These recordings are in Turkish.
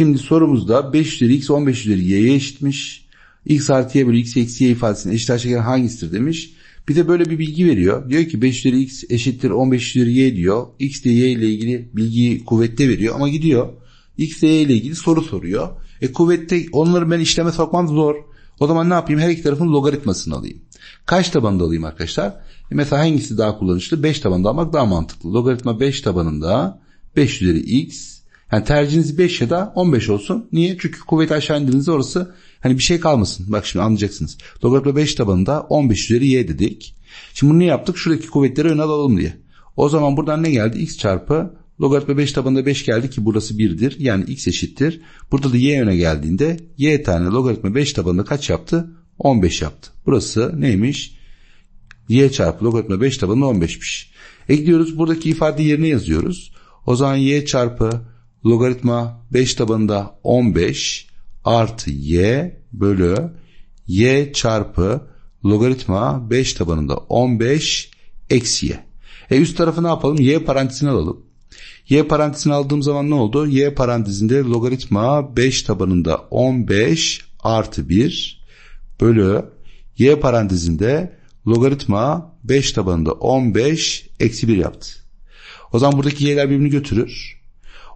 Şimdi sorumuzda 5 üzeri x 15 üzeri y'ye eşitmiş. x artı y bölü x eksi y ifadesinin eşitler şeker hangisidir demiş. Bir de böyle bir bilgi veriyor. Diyor ki 5 üzeri x eşittir 15 üzeri y diyor. X de y ile ilgili bilgiyi kuvvette veriyor ama gidiyor. X de y ile ilgili soru soruyor. E kuvvette onları ben işleme sokmam zor. O zaman ne yapayım? Her iki tarafın logaritmasını alayım. Kaç tabanda alayım arkadaşlar? E mesela hangisi daha kullanışlı? 5 tabanda almak daha mantıklı. Logaritma 5 tabanında 5 üzeri x yani tercihiniz 5 ya da 15 olsun. Niye? Çünkü kuvveti aşağı indiğinizde orası hani bir şey kalmasın. Bak şimdi anlayacaksınız. Logaritma 5 tabanında 15 üzeri y dedik. Şimdi bunu ne yaptık? Şuradaki kuvvetleri öne alalım diye. O zaman buradan ne geldi? x çarpı logaritma 5 tabanında 5 geldi ki burası 1'dir. Yani x eşittir. Burada da y öne geldiğinde y tane logaritma 5 tabanında kaç yaptı? 15 yaptı. Burası neymiş? y çarpı logaritma 5 tabanında 15'miş. Ekliyoruz. Buradaki ifade yerine yazıyoruz. O zaman y çarpı logaritma 5 tabanında 15 artı y bölü y çarpı logaritma 5 tabanında 15 eksi y. E üst tarafı ne yapalım? Y parantezini alalım. Y parantezini aldığım zaman ne oldu? Y parantezinde logaritma 5 tabanında 15 artı 1 bölü y parantezinde logaritma 5 tabanında 15 eksi 1 yaptı. O zaman buradaki y'ler birbirini götürür.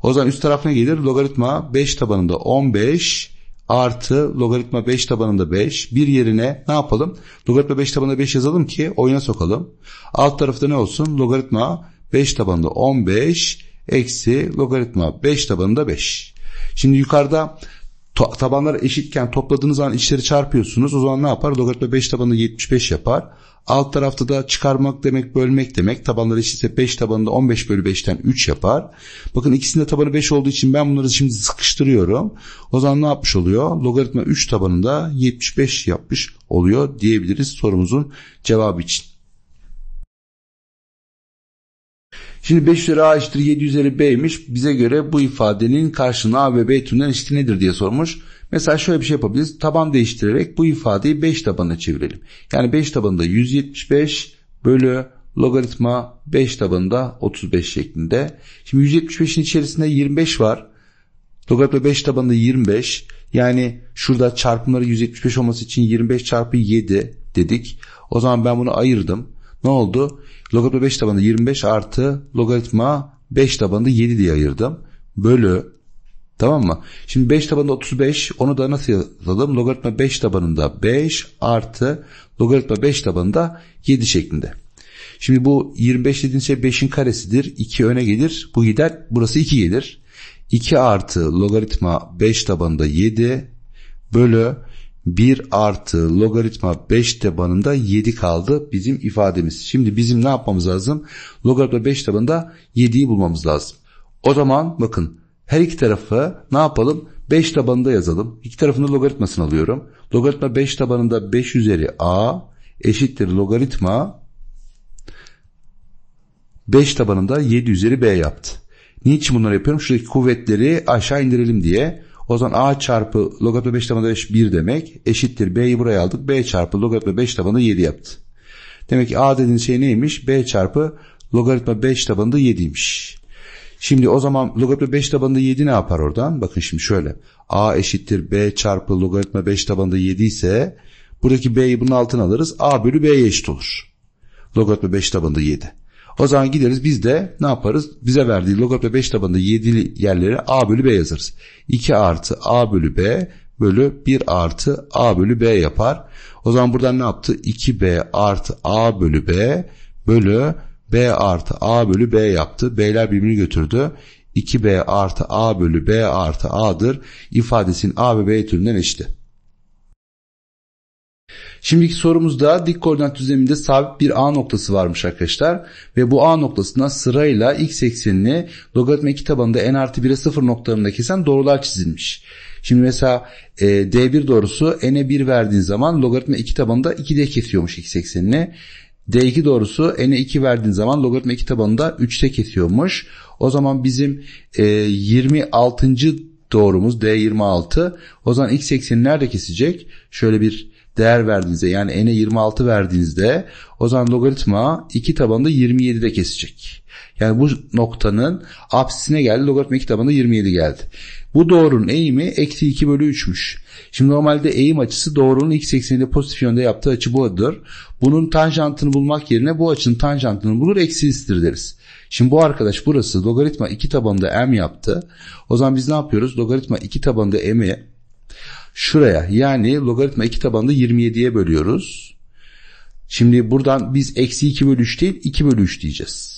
O zaman üst tarafına gelir? Logaritma 5 tabanında 15 artı logaritma 5 tabanında 5 bir yerine ne yapalım? Logaritma 5 tabanında 5 yazalım ki oyuna sokalım. Alt tarafta ne olsun? Logaritma 5 tabanında 15 eksi logaritma 5 tabanında 5. Şimdi yukarıda tabanlar eşitken topladığınız zaman içleri çarpıyorsunuz. O zaman ne yapar? Logaritma 5 tabanında 75 yapar. Alt tarafta da çıkarmak demek bölmek demek. Tabanları eşitse 5 tabanında 15 bölü 5'ten 3 yapar. Bakın ikisinde tabanı 5 olduğu için ben bunları şimdi sıkıştırıyorum. O zaman ne yapmış oluyor? Logaritma 3 tabanında 75 yapmış oluyor diyebiliriz sorumuzun cevabı için. Şimdi 5 üzeri A eşittir 750 üzeri B'ymiş. Bize göre bu ifadenin karşılığını A ve B türünden eşit nedir diye sormuş. Mesela şöyle bir şey yapabiliriz. Taban değiştirerek bu ifadeyi 5 tabanına çevirelim. Yani 5 tabanında 175 bölü logaritma 5 tabanında 35 şeklinde. Şimdi 175'in içerisinde 25 var. Logaritma 5 tabanında 25. Yani şurada çarpımları 175 olması için 25 çarpı 7 dedik. O zaman ben bunu ayırdım. Ne oldu? Logaritma 5 tabanında 25 artı logaritma 5 tabanında 7 diye ayırdım. Bölü Tamam mı? Şimdi 5 tabanında 35 onu da nasıl yazalım? Logaritma 5 tabanında 5 artı logaritma 5 tabanında 7 şeklinde. Şimdi bu 25 dediğiniz şey 5'in karesidir. 2 öne gelir. Bu gider. Burası 2 gelir. 2 artı logaritma 5 tabanında 7 bölü 1 artı logaritma 5 tabanında 7 kaldı bizim ifademiz. Şimdi bizim ne yapmamız lazım? Logaritma 5 tabanında 7'yi bulmamız lazım. O zaman bakın her iki tarafı ne yapalım? 5 tabanında yazalım. İki tarafında logaritmasını alıyorum. Logaritma 5 tabanında 5 üzeri a eşittir logaritma 5 tabanında 7 üzeri b yaptı. Niçin bunları yapıyorum? Şuradaki kuvvetleri aşağı indirelim diye. O zaman a çarpı logaritma 5 tabanı 5 1 demek eşittir. B'yi buraya aldık. B çarpı logaritma 5 tabanı 7 yaptı. Demek ki a dediğin şey neymiş? B çarpı logaritma 5 tabanında 7'ymiş. Şimdi o zaman logaritma 5 tabanında 7 ne yapar oradan? Bakın şimdi şöyle. A eşittir B çarpı logaritma 5 tabanında 7 ise buradaki B'yi bunun altına alırız. A bölü B'ye eşit olur. Logaritma 5 tabanında 7. O zaman gideriz biz de ne yaparız? Bize verdiği logaritma 5 tabanında 7 yerlere a bölü b yazarız. 2 artı a bölü b bölü 1 artı a bölü b yapar. O zaman buradan ne yaptı? 2b artı a bölü b bölü b artı a bölü b yaptı. B'ler birbirini götürdü. 2b artı a bölü b artı a'dır. İfadesinin a ve b türünden eşittir. Şimdiki sorumuzda dik koordinat düzleminde sabit bir A noktası varmış arkadaşlar. Ve bu A noktasına sırayla x eksenini logaritma 2 tabanında n artı 1'e 0 noktalarında kesen doğrular çizilmiş. Şimdi mesela e, D1 doğrusu n'e 1 verdiğin zaman logaritma 2 tabanında 2'de kesiyormuş x eksenini. D2 doğrusu n'e 2 verdiğin zaman logaritma 2 tabanında 3'te kesiyormuş. O zaman bizim e, 26. doğrumuz D26. O zaman x ekseni nerede kesecek? Şöyle bir değer verdiğinizde yani n'e 26 verdiğinizde o zaman logaritma 2 tabanında 27'de kesecek. Yani bu noktanın apsisine geldi logaritma 2 tabanında 27 geldi. Bu doğrunun eğimi eksi 2 bölü 3'müş. Şimdi normalde eğim açısı doğrunun x ekseninde pozitif yönde yaptığı açı budur. Bunun tanjantını bulmak yerine bu açının tanjantını bulur eksisidir deriz. Şimdi bu arkadaş burası logaritma 2 tabanında m yaptı. O zaman biz ne yapıyoruz? Logaritma 2 tabanında m'i şuraya yani logaritma 2 tabanında 27'ye bölüyoruz. Şimdi buradan biz eksi 2 bölü 3 değil 2 bölü 3 diyeceğiz.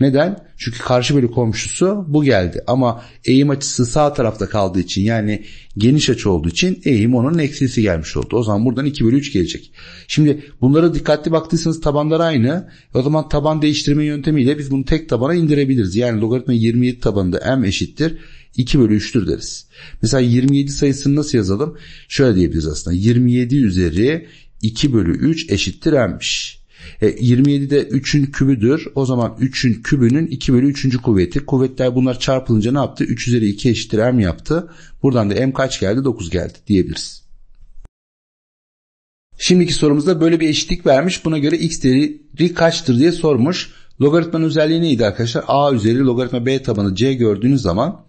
Neden? Çünkü karşı bölü komşusu bu geldi. Ama eğim açısı sağ tarafta kaldığı için yani geniş açı olduğu için eğim onun eksisi gelmiş oldu. O zaman buradan 2 bölü 3 gelecek. Şimdi bunlara dikkatli baktıysanız tabanlar aynı. O zaman taban değiştirme yöntemiyle biz bunu tek tabana indirebiliriz. Yani logaritma 27 tabanında m eşittir 2 bölü 3'tür deriz. Mesela 27 sayısını nasıl yazalım? Şöyle diyebiliriz aslında. 27 üzeri 2 bölü 3 eşittir m'miş. E, 27 de 3'ün kübüdür. O zaman 3'ün kübünün 2 bölü 3. kuvveti. Kuvvetler bunlar çarpılınca ne yaptı? 3 üzeri 2 eşittir m yaptı. Buradan da m kaç geldi? 9 geldi diyebiliriz. Şimdiki sorumuzda böyle bir eşitlik vermiş. Buna göre x değeri kaçtır diye sormuş. Logaritmanın özelliği neydi arkadaşlar? a üzeri logaritma b tabanı c gördüğünüz zaman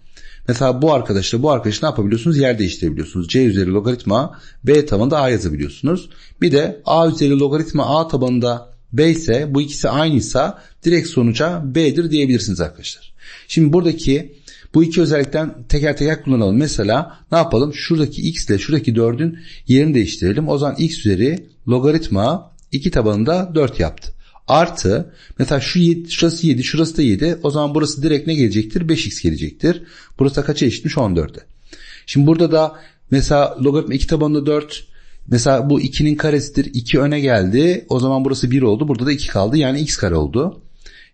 Mesela bu arkadaşla bu arkadaş ne yapabiliyorsunuz? Yer değiştirebiliyorsunuz. C üzeri logaritma B tabanında A yazabiliyorsunuz. Bir de A üzeri logaritma A tabanında B ise bu ikisi aynıysa direkt sonuca B'dir diyebilirsiniz arkadaşlar. Şimdi buradaki bu iki özellikten teker teker kullanalım. Mesela ne yapalım? Şuradaki x ile şuradaki 4'ün yerini değiştirelim. O zaman x üzeri logaritma 2 tabanında 4 yaptı. Artı mesela şu 7, şurası 7 şurası da 7 o zaman burası direkt ne gelecektir? 5x gelecektir. Burası kaça eşitmiş? 14'e. Şimdi burada da mesela logaritma 2 tabanında 4 mesela bu 2'nin karesidir. 2 öne geldi. O zaman burası 1 oldu. Burada da 2 kaldı. Yani x kare oldu.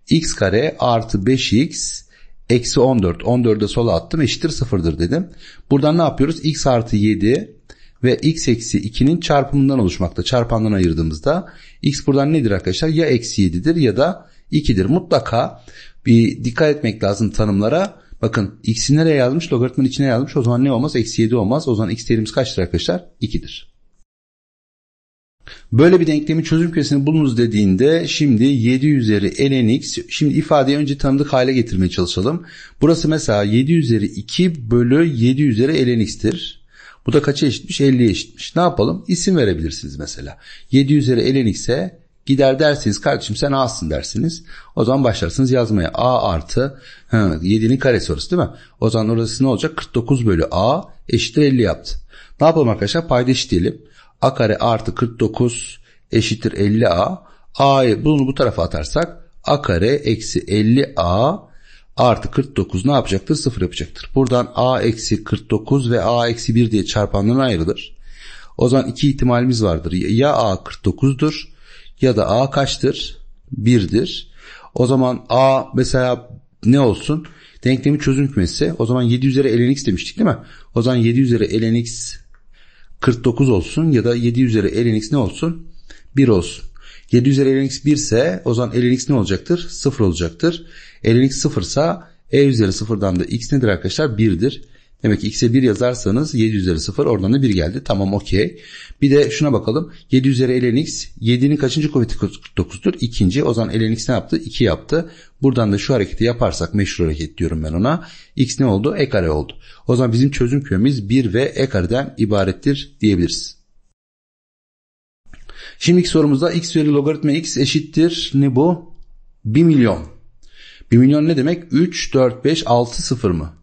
x kare artı 5x eksi 14. 14'e sola attım eşittir 0'dır dedim. Buradan ne yapıyoruz? x artı 7 ve x eksi 2'nin çarpımından oluşmakta. Çarpandan ayırdığımızda x buradan nedir arkadaşlar? Ya eksi 7'dir ya da 2'dir. Mutlaka bir dikkat etmek lazım tanımlara. Bakın x'i nereye yazmış? Logaritmanın içine yazmış. O zaman ne olmaz? Eksi 7 olmaz. O zaman x değerimiz kaçtır arkadaşlar? 2'dir. Böyle bir denklemin çözüm küresini bulunuz dediğinde şimdi 7 üzeri ln x şimdi ifadeyi önce tanıdık hale getirmeye çalışalım. Burası mesela 7 üzeri 2 bölü 7 üzeri ln x'tir. Bu da kaça eşitmiş? 50'ye eşitmiş. Ne yapalım? İsim verebilirsiniz mesela. 7 üzeri ln gider dersiniz kardeşim sen A'sın dersiniz. O zaman başlarsınız yazmaya. A artı he, 7'nin karesi orası değil mi? O zaman orası ne olacak? 49 bölü A eşittir 50 yaptı. Ne yapalım arkadaşlar? Payda eşitleyelim. A kare artı 49 eşittir 50A. A'yı bunu bu tarafa atarsak A kare eksi 50A artı 49 ne yapacaktır? 0 yapacaktır. Buradan a eksi 49 ve a eksi 1 diye çarpanlarına ayrılır. O zaman iki ihtimalimiz vardır. Ya a 49'dur ya da a kaçtır? 1'dir. O zaman a mesela ne olsun? Denklemi çözüm kümesi. O zaman 7 üzeri ln x demiştik değil mi? O zaman 7 üzeri ln x 49 olsun ya da 7 üzeri ln x ne olsun? 1 olsun. 7 üzeri ln x 1 ise o zaman ln x ne olacaktır? 0 olacaktır. Eğrilik sıfırsa e üzeri sıfırdan da x nedir arkadaşlar? 1'dir. Demek ki x'e 1 yazarsanız 7 üzeri 0 oradan da 1 geldi. Tamam okey. Bir de şuna bakalım. 7 üzeri ln x 7'nin kaçıncı kuvveti 9'dur? İkinci. O zaman ln x ne yaptı? 2 yaptı. Buradan da şu hareketi yaparsak meşhur hareket diyorum ben ona. x ne oldu? E kare oldu. O zaman bizim çözüm kümemiz 1 ve e kareden ibarettir diyebiliriz. Şimdiki sorumuzda x üzeri logaritma x eşittir ne bu? 1 milyon 1 milyon ne demek? 3, 4, 5, 6 0 mı?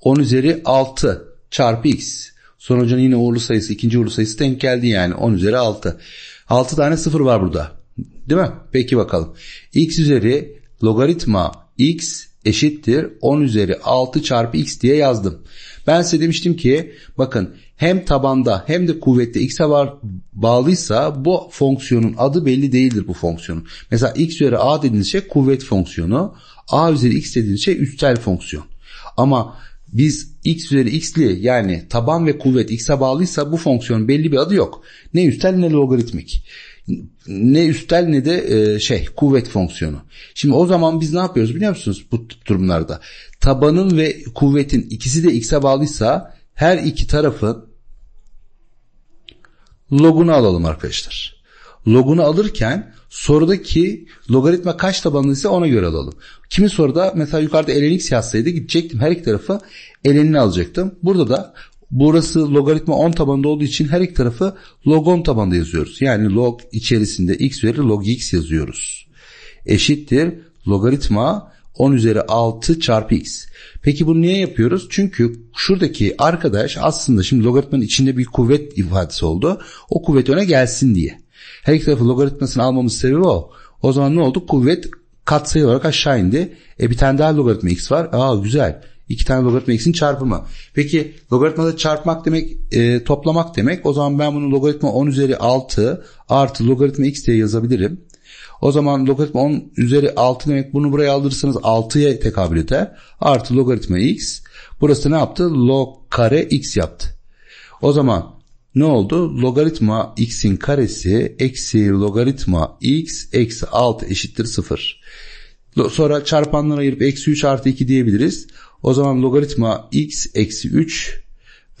10 üzeri 6 çarpı x. Sonucun yine uğurlu sayısı, ikinci uğurlu sayısı denk geldi yani. 10 üzeri 6. 6 tane sıfır var burada. Değil mi? Peki bakalım. x üzeri logaritma x eşittir 10 üzeri 6 çarpı x diye yazdım. Ben size demiştim ki bakın hem tabanda hem de kuvvette x'e var bağlıysa bu fonksiyonun adı belli değildir bu fonksiyonun. Mesela x üzeri a dediğiniz şey kuvvet fonksiyonu. a üzeri x dediğiniz şey üstel fonksiyon. Ama biz x üzeri x'li yani taban ve kuvvet x'e bağlıysa bu fonksiyonun belli bir adı yok. Ne üstel ne logaritmik. Ne üstel ne de e, şey kuvvet fonksiyonu. Şimdi o zaman biz ne yapıyoruz biliyor musunuz bu durumlarda? Tabanın ve kuvvetin ikisi de x'e bağlıysa her iki tarafın logunu alalım arkadaşlar. Logunu alırken sorudaki logaritma kaç tabanlıysa ona göre alalım. Kimi soruda mesela yukarıda elenik yazsaydı gidecektim her iki tarafı ln'ini alacaktım. Burada da burası logaritma 10 tabanında olduğu için her iki tarafı log 10 tabanında yazıyoruz. Yani log içerisinde x verir log x yazıyoruz. Eşittir logaritma 10 üzeri 6 çarpı x. Peki bunu niye yapıyoruz? Çünkü şuradaki arkadaş aslında şimdi logaritmanın içinde bir kuvvet ifadesi oldu. O kuvvet öne gelsin diye. Her iki tarafı logaritmasını almamız sebebi o. O zaman ne oldu? Kuvvet katsayı olarak aşağı indi. E bir tane daha logaritma x var. Aa güzel. İki tane logaritma x'in çarpımı. Peki logaritmada çarpmak demek e, toplamak demek. O zaman ben bunu logaritma 10 üzeri 6 artı logaritma x diye yazabilirim. O zaman logaritma 10 üzeri 6 demek bunu buraya aldırırsanız 6'ya tekabül eder. Artı logaritma x. Burası ne yaptı? Log kare x yaptı. O zaman ne oldu? Logaritma x'in karesi eksi logaritma x eksi 6 eşittir 0. Sonra çarpanları ayırıp eksi 3 artı 2 diyebiliriz. O zaman logaritma x eksi 3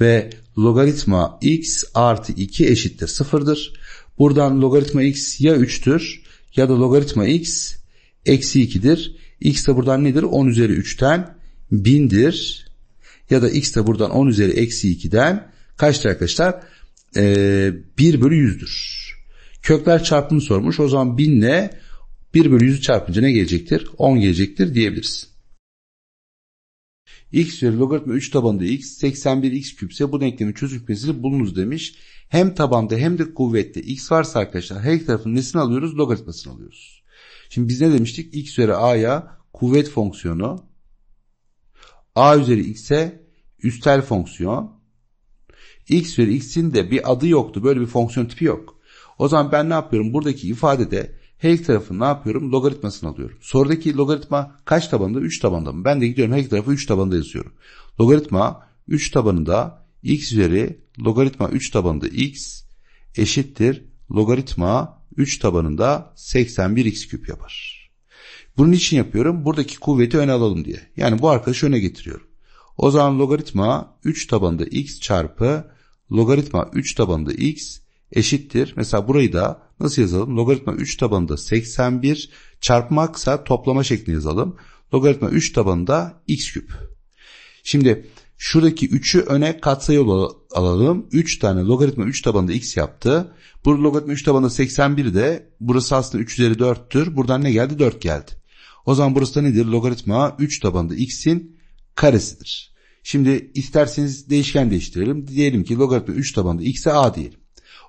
ve logaritma x artı 2 eşittir 0'dır. Buradan logaritma x ya 3'tür ya da logaritma x eksi 2'dir. x de buradan nedir? 10 üzeri 3'ten 1000'dir. Ya da x de buradan 10 üzeri eksi 2'den kaçtır arkadaşlar? Ee, 1 bölü 100'dür. Kökler çarpımı sormuş. O zaman 1000 ile 1 bölü 100'ü çarpınca ne gelecektir? 10 gelecektir diyebiliriz. x üzeri logaritma 3 tabanında x 81 x küpse bu denklemin çözüm kümesini bulunuz demiş. Hem tabanda hem de kuvvette x varsa arkadaşlar her iki tarafın nesini alıyoruz? Logaritmasını alıyoruz. Şimdi biz ne demiştik? x üzeri a'ya kuvvet fonksiyonu a üzeri x'e üstel fonksiyon x üzeri x'in de bir adı yoktu. Böyle bir fonksiyon tipi yok. O zaman ben ne yapıyorum? Buradaki ifadede her iki tarafın ne yapıyorum? Logaritmasını alıyorum. Sorudaki logaritma kaç tabanda? 3 tabanda mı? Ben de gidiyorum her iki tarafı 3 tabanda yazıyorum. Logaritma 3 tabanında x üzeri logaritma 3 tabanında x eşittir logaritma 3 tabanında 81x küp yapar. Bunun için yapıyorum. Buradaki kuvveti öne alalım diye. Yani bu arkadaşı öne getiriyorum. O zaman logaritma 3 tabanında x çarpı logaritma 3 tabanında x eşittir. Mesela burayı da nasıl yazalım? Logaritma 3 tabanında 81 çarpmaksa toplama şeklini yazalım. Logaritma 3 tabanında x küp. Şimdi Şuradaki 3'ü öne katsayı alalım. 3 tane logaritma 3 tabanında x yaptı. Bu logaritma 3 tabanında 81 de burası aslında 3 üzeri 4'tür. Buradan ne geldi? 4 geldi. O zaman burası da nedir? Logaritma 3 tabanında x'in karesidir. Şimdi isterseniz değişken değiştirelim. Diyelim ki logaritma 3 tabanında x'e a diyelim.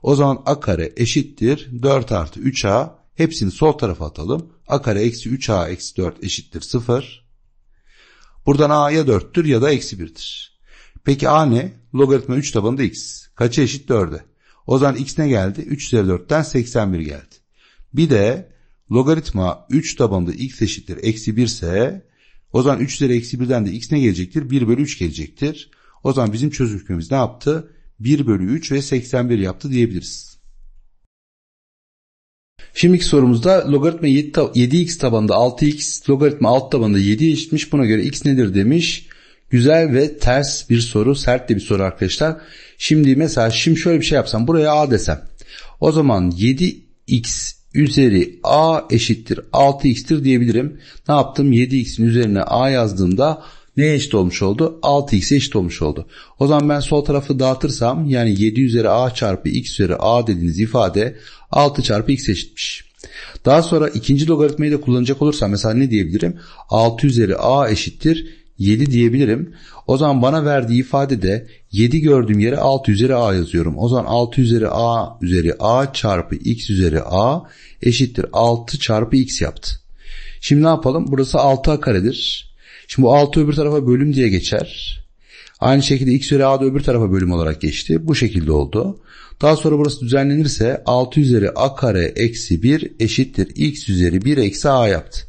O zaman a kare eşittir 4 artı 3a hepsini sol tarafa atalım. a kare eksi 3a eksi 4 eşittir 0. Buradan a'ya 4'tür ya da eksi 1'dir. Peki a ne? Logaritma 3 tabanında x. Kaça eşit 4'e? O zaman x ne geldi? 3 üzeri 4'ten 81 geldi. Bir de logaritma 3 tabanında x eşittir eksi 1 ise o zaman 3 üzeri eksi 1'den de x ne gelecektir? 1 bölü 3 gelecektir. O zaman bizim çözümümüz ne yaptı? 1 bölü 3 ve 81 yaptı diyebiliriz. Şimdiki sorumuzda logaritma 7, tab 7x tabanında 6x logaritma alt tabanında 7 eşitmiş. Buna göre x nedir demiş. Güzel ve ters bir soru. Sert de bir soru arkadaşlar. Şimdi mesela şimdi şöyle bir şey yapsam. Buraya a desem. O zaman 7x üzeri a eşittir 6x'tir diyebilirim. Ne yaptım? 7x'in üzerine a yazdığımda neye eşit olmuş oldu? 6x'e eşit olmuş oldu. O zaman ben sol tarafı dağıtırsam yani 7 üzeri a çarpı x üzeri a dediğiniz ifade 6 çarpı x eşitmiş. Daha sonra ikinci logaritmayı da kullanacak olursam mesela ne diyebilirim? 6 üzeri a eşittir 7 diyebilirim. O zaman bana verdiği ifadede 7 gördüğüm yere 6 üzeri a yazıyorum. O zaman 6 üzeri a üzeri a çarpı x üzeri a eşittir 6 çarpı x yaptı. Şimdi ne yapalım? Burası 6a karedir. Şimdi bu 6 öbür tarafa bölüm diye geçer. Aynı şekilde x üzeri a da öbür tarafa bölüm olarak geçti. Bu şekilde oldu. Daha sonra burası düzenlenirse 6 üzeri a kare eksi 1 eşittir x üzeri 1 eksi a yaptı.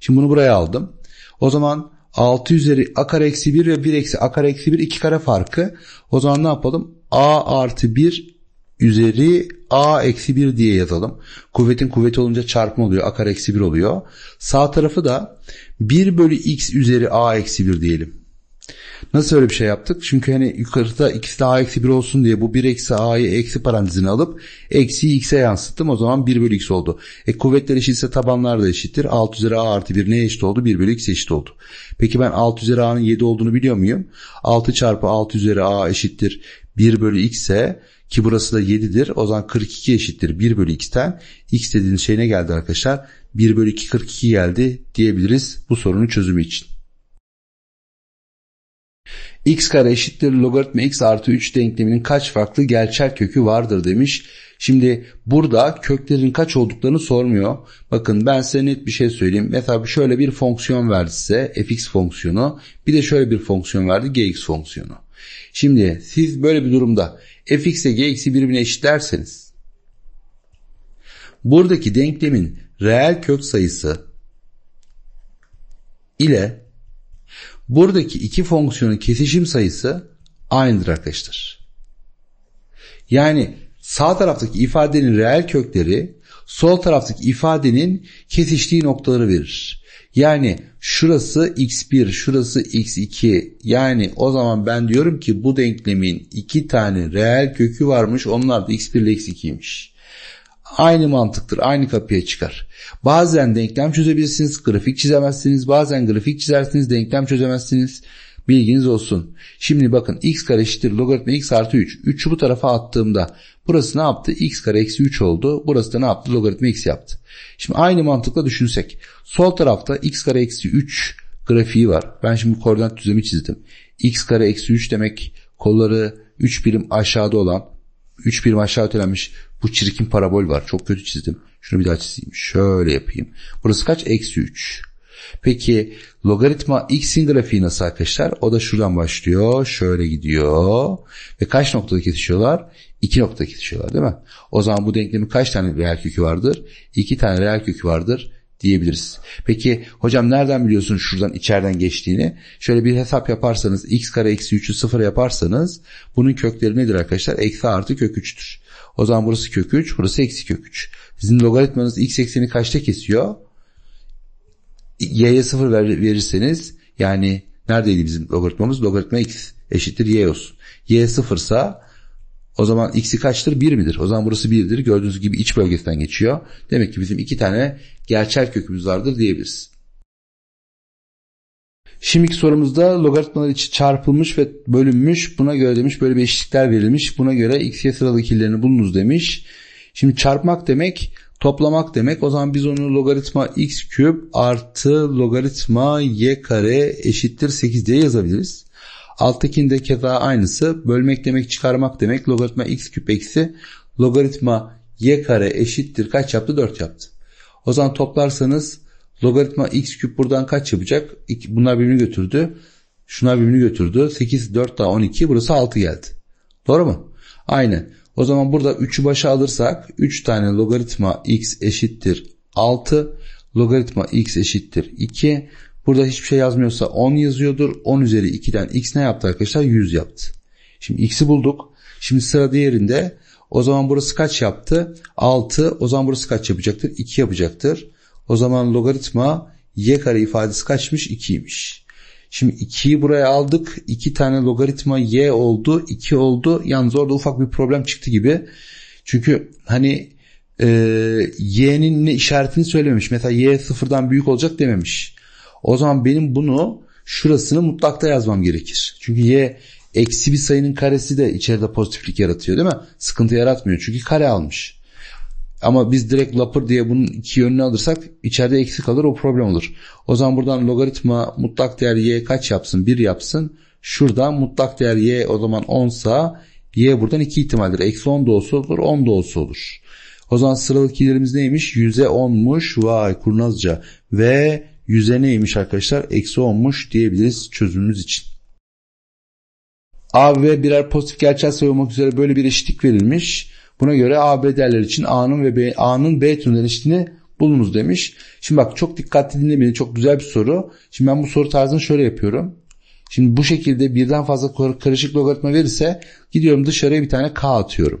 Şimdi bunu buraya aldım. O zaman 6 üzeri a kare eksi 1 ve 1 eksi a kare eksi 1 2 kare farkı. O zaman ne yapalım? a artı 1 üzeri a eksi 1 diye yazalım. Kuvvetin kuvveti olunca çarpma oluyor. akar eksi 1 oluyor. Sağ tarafı da 1 bölü x üzeri a eksi 1 diyelim. Nasıl öyle bir şey yaptık? Çünkü hani yukarıda x de a eksi 1 olsun diye bu 1 eksi a'yı eksi parantezine alıp eksi x'e yansıttım. O zaman 1 bölü x oldu. E kuvvetler eşitse tabanlar da eşittir. 6 üzeri a artı 1 neye eşit oldu? 1 bölü x eşit oldu. Peki ben 6 üzeri a'nın 7 olduğunu biliyor muyum? 6 çarpı 6 üzeri a eşittir 1 bölü x ise ki burası da 7'dir. O zaman 42 eşittir 1 bölü x'ten. x dediğiniz şey ne geldi arkadaşlar? 1 bölü 2 42 geldi diyebiliriz bu sorunun çözümü için. x kare eşittir logaritma x artı 3 denkleminin kaç farklı gerçek kökü vardır demiş. Şimdi burada köklerin kaç olduklarını sormuyor. Bakın ben size net bir şey söyleyeyim. Mesela şöyle bir fonksiyon verdi size fx fonksiyonu. Bir de şöyle bir fonksiyon verdi gx fonksiyonu. Şimdi siz böyle bir durumda fx'e g birbirine eşitlerseniz buradaki denklemin reel kök sayısı ile buradaki iki fonksiyonun kesişim sayısı aynıdır arkadaşlar. Yani sağ taraftaki ifadenin reel kökleri sol taraftaki ifadenin kesiştiği noktaları verir. Yani şurası x1, şurası x2. Yani o zaman ben diyorum ki bu denklemin iki tane reel kökü varmış. Onlar da x1 ile x2'ymiş. Aynı mantıktır. Aynı kapıya çıkar. Bazen denklem çözebilirsiniz. Grafik çizemezsiniz. Bazen grafik çizersiniz. Denklem çözemezsiniz. Bilginiz olsun. Şimdi bakın x kare eşittir logaritma x artı 3. 3'ü bu tarafa attığımda burası ne yaptı? x kare eksi 3 oldu. Burası da ne yaptı? Logaritma x yaptı. Şimdi aynı mantıkla düşünsek. Sol tarafta x kare eksi 3 grafiği var. Ben şimdi koordinat düzlemi çizdim. x kare eksi 3 demek kolları 3 birim aşağıda olan 3 birim aşağı ötelenmiş bu çirkin parabol var. Çok kötü çizdim. Şunu bir daha çizeyim. Şöyle yapayım. Burası kaç? Eksi 3. Peki logaritma x'in grafiği nasıl arkadaşlar? O da şuradan başlıyor. Şöyle gidiyor. Ve kaç noktada kesişiyorlar? İki noktada kesişiyorlar değil mi? O zaman bu denklemin kaç tane reel kökü vardır? İki tane reel kökü vardır diyebiliriz. Peki hocam nereden biliyorsun şuradan içeriden geçtiğini? Şöyle bir hesap yaparsanız x kare eksi 3'ü 0 yaparsanız bunun kökleri nedir arkadaşlar? Eksi artı kök 3'tür. O zaman burası kök 3 burası eksi kök 3. Sizin logaritmanız x ekseni kaçta kesiyor? y'ye sıfır ver, verirseniz yani neredeydi bizim logaritmamız? Logaritma x eşittir y olsun. y sıfırsa o zaman x'i kaçtır? 1 midir? O zaman burası 1'dir. Gördüğünüz gibi iç bölgesinden geçiyor. Demek ki bizim iki tane gerçel kökümüz vardır diyebiliriz. Şimdiki sorumuzda logaritmalar içi çarpılmış ve bölünmüş. Buna göre demiş böyle bir eşitlikler verilmiş. Buna göre x'ye sıralı ikillerini bulunuz demiş. Şimdi çarpmak demek toplamak demek. O zaman biz onu logaritma x küp artı logaritma y kare eşittir 8 diye yazabiliriz. Alttakini de keza aynısı. Bölmek demek çıkarmak demek. Logaritma x küp eksi logaritma y kare eşittir. Kaç yaptı? 4 yaptı. O zaman toplarsanız logaritma x küp buradan kaç yapacak? Bunlar birbirini götürdü. Şunlar birbirini götürdü. 8, 4 daha 12. Burası 6 geldi. Doğru mu? Aynen. O zaman burada 3'ü başa alırsak 3 tane logaritma x eşittir 6. Logaritma x eşittir 2. Burada hiçbir şey yazmıyorsa 10 yazıyordur. 10 üzeri 2'den x ne yaptı arkadaşlar? 100 yaptı. Şimdi x'i bulduk. Şimdi sıra diğerinde o zaman burası kaç yaptı? 6. O zaman burası kaç yapacaktır? 2 yapacaktır. O zaman logaritma y kare ifadesi kaçmış? 2'ymiş. Şimdi 2'yi buraya aldık. 2 tane logaritma y oldu. 2 oldu. Yalnız orada ufak bir problem çıktı gibi. Çünkü hani e, y'nin işaretini söylememiş. Mesela y sıfırdan büyük olacak dememiş. O zaman benim bunu şurasını mutlakta yazmam gerekir. Çünkü y eksi bir sayının karesi de içeride pozitiflik yaratıyor değil mi? Sıkıntı yaratmıyor çünkü kare almış. Ama biz direkt lapır diye bunun iki yönünü alırsak içeride eksi kalır o problem olur. O zaman buradan logaritma mutlak değer y kaç yapsın? 1 yapsın. Şurada mutlak değer y o zaman 10 sa y buradan 2 ihtimaldir. Eksi 10 da olsa olur 10 da olsa olur. O zaman sıralık ilerimiz neymiş? 100'e 10'muş vay kurnazca ve 100'e neymiş arkadaşlar? Eksi 10'muş diyebiliriz çözümümüz için. A ve birer pozitif gerçel sayı olmak üzere böyle bir eşitlik verilmiş. Buna göre ABD'ler için A'nın ve B, A'nın B tünel ilişkini bulunuz demiş. Şimdi bak çok dikkatli dinlemeyin. Çok güzel bir soru. Şimdi ben bu soru tarzını şöyle yapıyorum. Şimdi bu şekilde birden fazla karışık logaritma verirse gidiyorum dışarıya bir tane k atıyorum.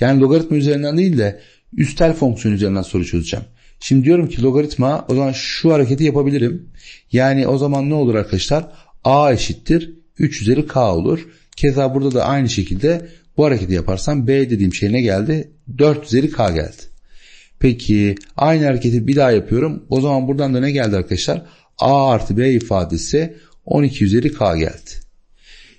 Yani logaritma üzerinden değil de üstel fonksiyon üzerinden soru çözeceğim. Şimdi diyorum ki logaritma o zaman şu hareketi yapabilirim. Yani o zaman ne olur arkadaşlar? a eşittir 3 üzeri k olur. Keza burada da aynı şekilde bu hareketi yaparsam B dediğim şey ne geldi? 4 üzeri K geldi. Peki aynı hareketi bir daha yapıyorum. O zaman buradan da ne geldi arkadaşlar? A artı B ifadesi 12 üzeri K geldi.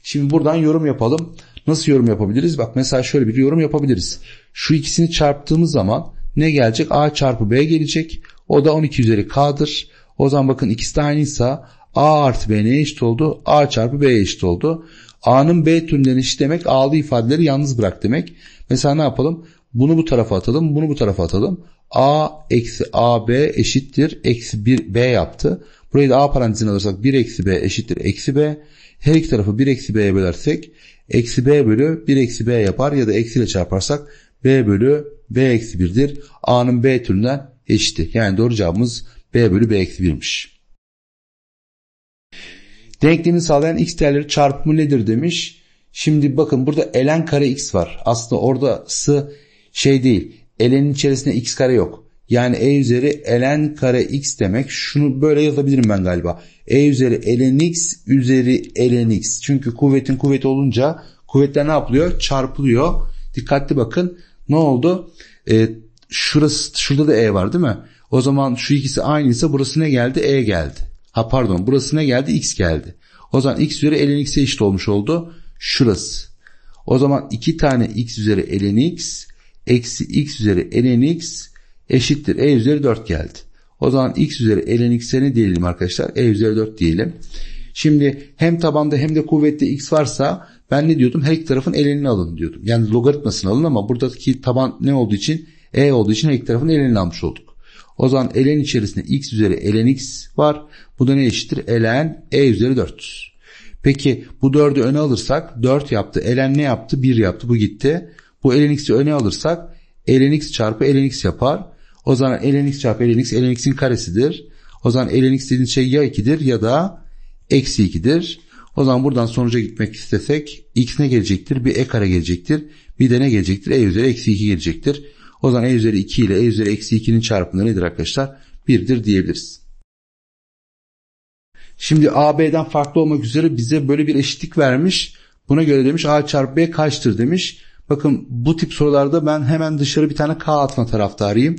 Şimdi buradan yorum yapalım. Nasıl yorum yapabiliriz? Bak mesela şöyle bir yorum yapabiliriz. Şu ikisini çarptığımız zaman ne gelecek? A çarpı B gelecek. O da 12 üzeri K'dır. O zaman bakın ikisi de aynıysa A artı B neye eşit oldu? A çarpı B'ye eşit oldu. A'nın B türünden türlenişi demek A'lı ifadeleri yalnız bırak demek. Mesela ne yapalım? Bunu bu tarafa atalım, bunu bu tarafa atalım. A eksi AB eşittir. Eksi 1 B yaptı. Burayı da A parantezine alırsak 1 eksi B eşittir. Eksi B. Her iki tarafı 1 eksi B'ye bölersek eksi B bölü 1 eksi B yapar ya da eksiyle çarparsak B bölü B eksi 1'dir. A'nın B türünden eşittir. Yani doğru cevabımız B bölü B eksi 1'miş. Denklemini sağlayan x değerleri çarpımı nedir demiş. Şimdi bakın burada elen kare x var. Aslında oradası şey değil. Elenin içerisinde x kare yok. Yani e üzeri elen kare x demek. Şunu böyle yazabilirim ben galiba. E üzeri elen x üzeri elen x. Çünkü kuvvetin kuvveti olunca kuvvetler ne yapılıyor? Çarpılıyor. Dikkatli bakın. Ne oldu? E, şurası, şurada da e var değil mi? O zaman şu ikisi aynıysa burası ne geldi? E geldi. Ha pardon burası ne geldi? X geldi. O zaman x üzeri ln x'e eşit olmuş oldu. Şurası. O zaman 2 tane x üzeri ln x eksi x üzeri ln x eşittir. E üzeri 4 geldi. O zaman x üzeri ln x'e ne diyelim arkadaşlar? E üzeri 4 diyelim. Şimdi hem tabanda hem de kuvvette x varsa ben ne diyordum? Her iki tarafın elenini alın diyordum. Yani logaritmasını alın ama buradaki taban ne olduğu için e olduğu için her iki tarafın elenini almış olduk. O zaman elen içerisinde x üzeri elen x var. Bu da ne eşittir? Elen e üzeri 4. Peki bu 4'ü öne alırsak 4 yaptı. Elen ne yaptı? 1 yaptı. Bu gitti. Bu elen x'i öne alırsak elen x çarpı elen x yapar. O zaman elen x çarpı elen x elen x'in karesidir. O zaman elen x dediğin şey ya 2'dir ya da eksi 2'dir. O zaman buradan sonuca gitmek istesek x ne gelecektir? Bir e kare gelecektir. Bir de ne gelecektir? E üzeri eksi 2 gelecektir. O zaman e üzeri 2 ile e üzeri eksi 2'nin çarpımı nedir arkadaşlar? 1'dir diyebiliriz. Şimdi A B'den farklı olmak üzere bize böyle bir eşitlik vermiş. Buna göre demiş A çarpı B kaçtır demiş. Bakın bu tip sorularda ben hemen dışarı bir tane K atma taraftarıyım.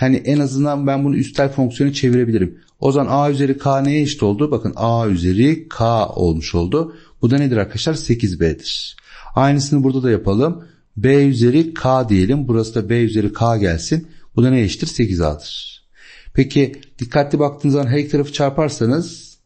Hani en azından ben bunu üstel fonksiyonu çevirebilirim. O zaman A üzeri K neye eşit oldu? Bakın A üzeri K olmuş oldu. Bu da nedir arkadaşlar? 8B'dir. Aynısını burada da yapalım. B üzeri K diyelim. Burası da B üzeri K gelsin. Bu da ne eşittir? 8A'dır. Peki dikkatli baktığınız zaman her iki tarafı çarparsanız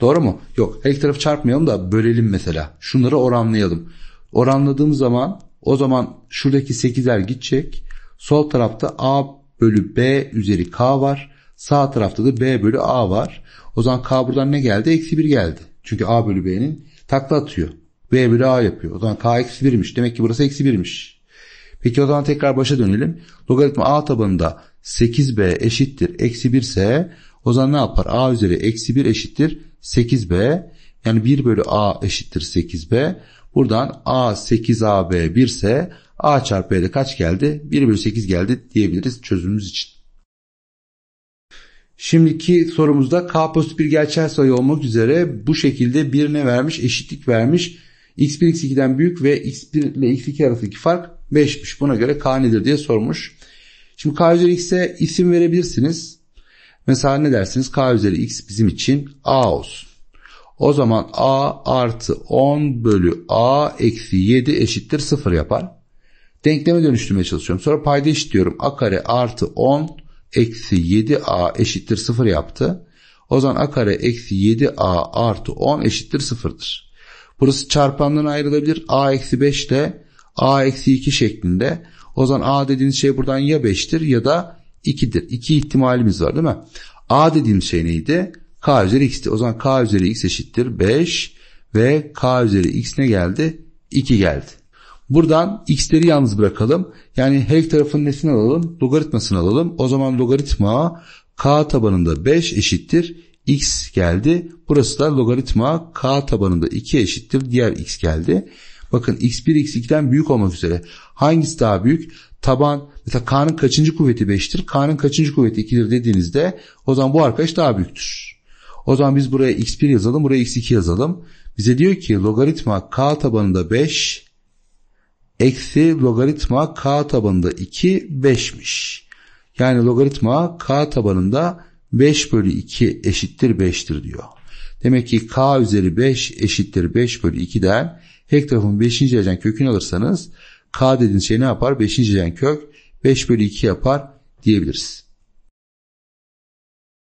doğru mu? Yok her iki tarafı çarpmayalım da bölelim mesela. Şunları oranlayalım. Oranladığım zaman o zaman şuradaki 8'ler gidecek. Sol tarafta A bölü B üzeri K var. Sağ tarafta da B bölü A var. O zaman K buradan ne geldi? Eksi 1 geldi. Çünkü A bölü B'nin takla atıyor. V bölü A yapıyor. O zaman K eksi 1'miş. Demek ki burası eksi 1'miş. Peki o zaman tekrar başa dönelim. Logaritma A tabanında 8B eşittir eksi 1 ise o zaman ne yapar? A üzeri eksi 1 eşittir 8B. Yani 1 bölü A eşittir 8B. Buradan A 8AB 1 ise A çarpı B'de kaç geldi? 1 bölü 8 geldi diyebiliriz çözümümüz için. Şimdiki sorumuzda K pozitif bir gerçel sayı olmak üzere bu şekilde birine vermiş eşitlik vermiş x1 x2'den büyük ve x1 ile x2 arasındaki fark 5'miş. Buna göre k nedir diye sormuş. Şimdi k üzeri x'e isim verebilirsiniz. Mesela ne dersiniz? k üzeri x bizim için a olsun. O zaman a artı 10 bölü a eksi 7 eşittir 0 yapar. Denkleme dönüştürmeye çalışıyorum. Sonra payda eşitliyorum. a kare artı 10 eksi 7a eşittir 0 yaptı. O zaman a kare eksi 7a artı 10 eşittir 0'dır. Burası çarpandan ayrılabilir. A eksi 5 ile A eksi 2 şeklinde. O zaman A dediğiniz şey buradan ya 5'tir ya da 2'dir. 2 ihtimalimiz var değil mi? A dediğim şey neydi? K üzeri x'ti. O zaman K üzeri x eşittir 5 ve K üzeri x ne geldi? 2 geldi. Buradan x'leri yalnız bırakalım. Yani her iki tarafın nesini alalım? Logaritmasını alalım. O zaman logaritma k tabanında 5 eşittir x geldi. Burası da logaritma k tabanında 2 eşittir. Diğer x geldi. Bakın x1 x2'den büyük olmak üzere hangisi daha büyük? Taban mesela k'nın kaçıncı kuvveti 5'tir? K'nın kaçıncı kuvveti 2'dir dediğinizde o zaman bu arkadaş daha büyüktür. O zaman biz buraya x1 yazalım, buraya x2 yazalım. Bize diyor ki logaritma k tabanında 5 eksi logaritma k tabanında 2 5'miş. Yani logaritma k tabanında 5 bölü 2 eşittir 5'tir diyor. Demek ki k üzeri 5 eşittir 5 bölü 2'den her tarafın 5. derecen kökünü alırsanız k dediğiniz şey ne yapar? 5. derecen kök 5 bölü 2 yapar diyebiliriz.